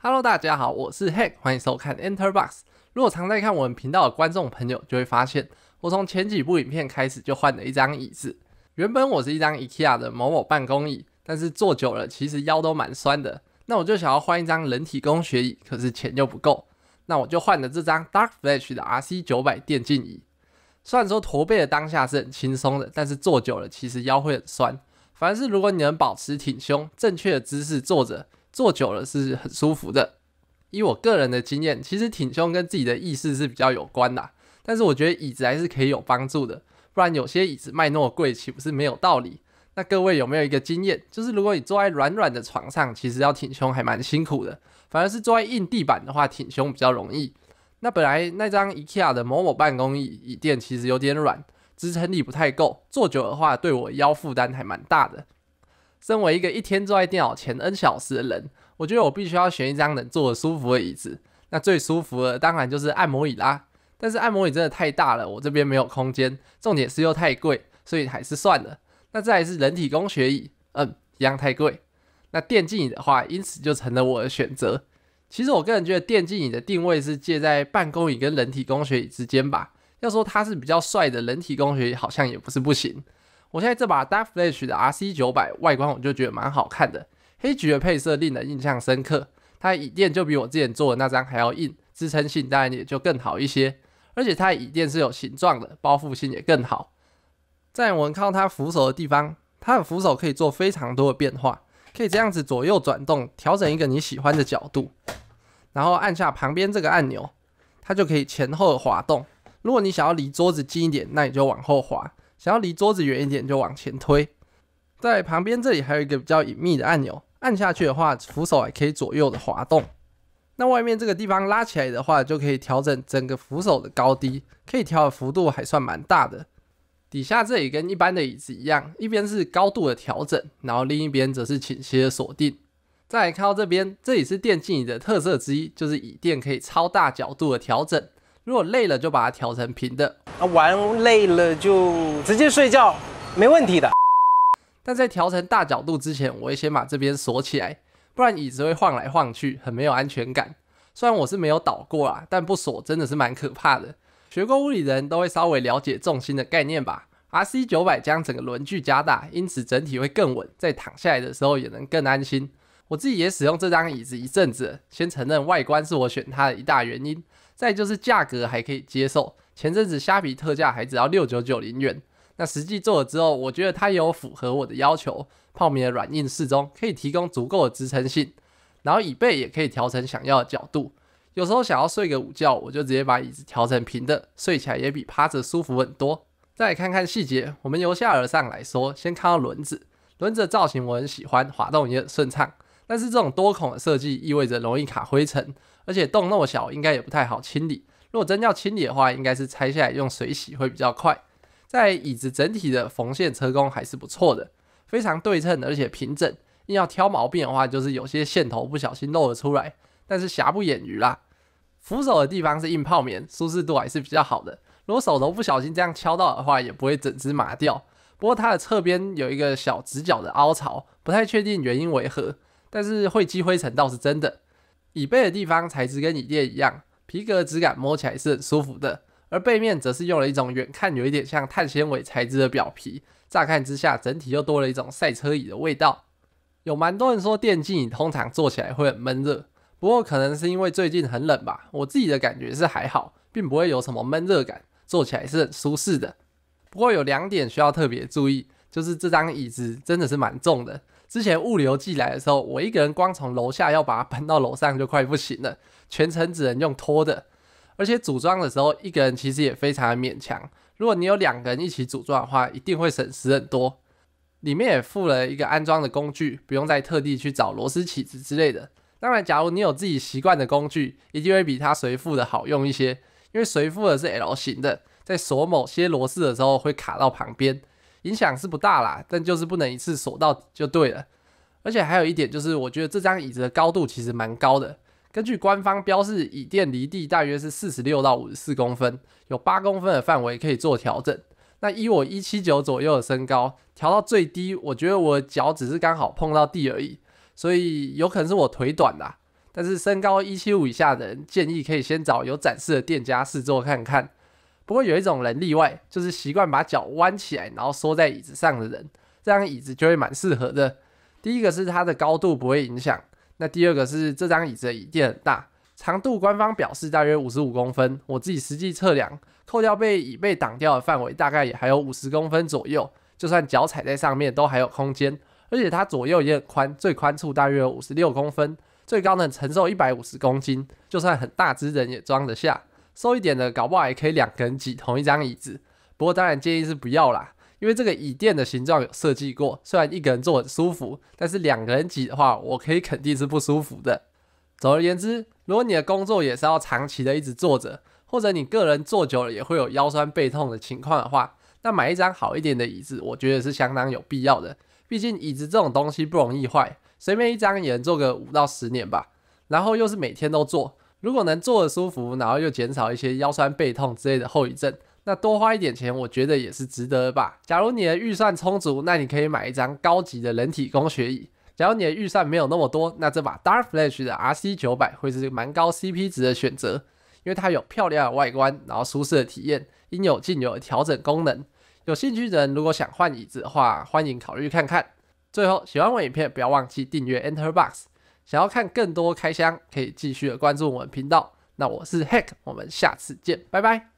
Hello，大家好，我是 Hack，欢迎收看 Enterbox。如果常在看我们频道的观众朋友就会发现，我从前几部影片开始就换了一张椅子。原本我是一张 IKEA 的某某办公椅，但是坐久了其实腰都蛮酸的。那我就想要换一张人体工学椅，可是钱又不够，那我就换了这张 Dark Flash 的 RC 九百电竞椅。虽然说驼背的当下是很轻松的，但是坐久了其实腰会很酸。凡是如果你能保持挺胸正确的姿势坐着。坐久了是很舒服的，以我个人的经验，其实挺胸跟自己的意识是比较有关的。但是我觉得椅子还是可以有帮助的，不然有些椅子卖那么贵，岂不是没有道理？那各位有没有一个经验，就是如果你坐在软软的床上，其实要挺胸还蛮辛苦的；反而是坐在硬地板的话，挺胸比较容易。那本来那张 IKEA 的某某办公椅椅垫其实有点软，支撑力不太够，坐久的话对我腰负担还蛮大的。身为一个一天坐在电脑前 n 小时的人，我觉得我必须要选一张能坐得舒服的椅子。那最舒服的当然就是按摩椅啦，但是按摩椅真的太大了，我这边没有空间，重点是又太贵，所以还是算了。那再是人体工学椅，嗯，一样太贵。那电竞椅的话，因此就成了我的选择。其实我个人觉得电竞椅的定位是介在办公椅跟人体工学椅之间吧。要说它是比较帅的人体工学椅，好像也不是不行。我现在这把 d a f l a s e 的 RC 九百外观我就觉得蛮好看的，黑橘的配色令人印象深刻。它的椅垫就比我之前坐的那张还要硬，支撑性当然也就更好一些。而且它的椅垫是有形状的，包覆性也更好。在我们看到它扶手的地方，它的扶手可以做非常多的变化，可以这样子左右转动，调整一个你喜欢的角度。然后按下旁边这个按钮，它就可以前后滑动。如果你想要离桌子近一点，那你就往后滑。想要离桌子远一点，就往前推。在旁边这里还有一个比较隐秘的按钮，按下去的话，扶手还可以左右的滑动。那外面这个地方拉起来的话，就可以调整整个扶手的高低，可以调的幅度还算蛮大的。底下这里跟一般的椅子一样，一边是高度的调整，然后另一边则是倾斜的锁定。再来看到这边，这里是电竞椅的特色之一，就是椅垫可以超大角度的调整。如果累了就把它调成平的，玩累了就直接睡觉，没问题的。但在调成大角度之前，我会先把这边锁起来，不然椅子会晃来晃去，很没有安全感。虽然我是没有倒过啊，但不锁真的是蛮可怕的。学过物理人都会稍微了解重心的概念吧？RC 九百将整个轮距加大，因此整体会更稳，在躺下来的时候也能更安心。我自己也使用这张椅子一阵子，先承认外观是我选它的一大原因，再就是价格还可以接受。前阵子虾皮特价还只要六九九零元，那实际做了之后，我觉得它也有符合我的要求。泡棉软硬适中，可以提供足够的支撑性，然后椅背也可以调成想要的角度。有时候想要睡个午觉，我就直接把椅子调成平的，睡起来也比趴着舒服很多。再来看看细节，我们由下而上来说，先看到轮子，轮子的造型我很喜欢，滑动也很顺畅。但是这种多孔的设计意味着容易卡灰尘，而且洞那么小，应该也不太好清理。如果真要清理的话，应该是拆下来用水洗会比较快。在椅子整体的缝线车工还是不错的，非常对称而且平整。硬要挑毛病的话，就是有些线头不小心露了出来，但是瑕不掩瑜啦。扶手的地方是硬泡棉，舒适度还是比较好的。如果手头不小心这样敲到的话，也不会整只麻掉。不过它的侧边有一个小直角的凹槽，不太确定原因为何。但是会积灰尘倒是真的。椅背的地方材质跟椅垫一样，皮革质感摸起来是很舒服的。而背面则是用了一种远看有一点像碳纤维材质的表皮，乍看之下整体又多了一种赛车椅的味道。有蛮多人说电竞椅通常坐起来会很闷热，不过可能是因为最近很冷吧，我自己的感觉是还好，并不会有什么闷热感，坐起来是很舒适的。不过有两点需要特别注意，就是这张椅子真的是蛮重的。之前物流寄来的时候，我一个人光从楼下要把它搬到楼上就快不行了，全程只能用拖的。而且组装的时候，一个人其实也非常的勉强。如果你有两个人一起组装的话，一定会省时很多。里面也附了一个安装的工具，不用再特地去找螺丝起子之类的。当然，假如你有自己习惯的工具，一定会比它随附的好用一些。因为随附的是 L 型的，在锁某些螺丝的时候会卡到旁边。影响是不大啦，但就是不能一次锁到就对了。而且还有一点就是，我觉得这张椅子的高度其实蛮高的。根据官方标示，椅垫离地大约是四十六到五十四公分，有八公分的范围可以做调整。那以我一七九左右的身高，调到最低，我觉得我脚只是刚好碰到地而已。所以有可能是我腿短啦。但是身高一七五以下的人，建议可以先找有展示的店家试坐看看。不过有一种人例外，就是习惯把脚弯起来，然后缩在椅子上的人，这张椅子就会蛮适合的。第一个是它的高度不会影响，那第二个是这张椅子的椅垫很大，长度官方表示大约五十五公分，我自己实际测量，扣掉被椅背挡掉的范围，大概也还有五十公分左右，就算脚踩在上面都还有空间，而且它左右也很宽，最宽处大约五十六公分，最高能承受一百五十公斤，就算很大之人也装得下。瘦一点的，搞不好也可以两个人挤同一张椅子。不过当然建议是不要啦，因为这个椅垫的形状有设计过，虽然一个人坐很舒服，但是两个人挤的话，我可以肯定是不舒服的。总而言之，如果你的工作也是要长期的一直坐着，或者你个人坐久了也会有腰酸背痛的情况的话，那买一张好一点的椅子，我觉得是相当有必要的。毕竟椅子这种东西不容易坏，随便一张也能坐个五到十年吧。然后又是每天都坐。如果能坐得舒服，然后又减少一些腰酸背痛之类的后遗症，那多花一点钱，我觉得也是值得的吧。假如你的预算充足，那你可以买一张高级的人体工学椅；假如你的预算没有那么多，那这把 d a r Flash 的 RC 九百会是蛮高 CP 值的选择，因为它有漂亮的外观，然后舒适的体验，应有尽有的调整功能。有兴趣的人如果想换椅子的话，欢迎考虑看看。最后，喜欢我影片不要忘记订阅 Enterbox。想要看更多开箱，可以继续的关注我们频道。那我是 Hack，我们下次见，拜拜。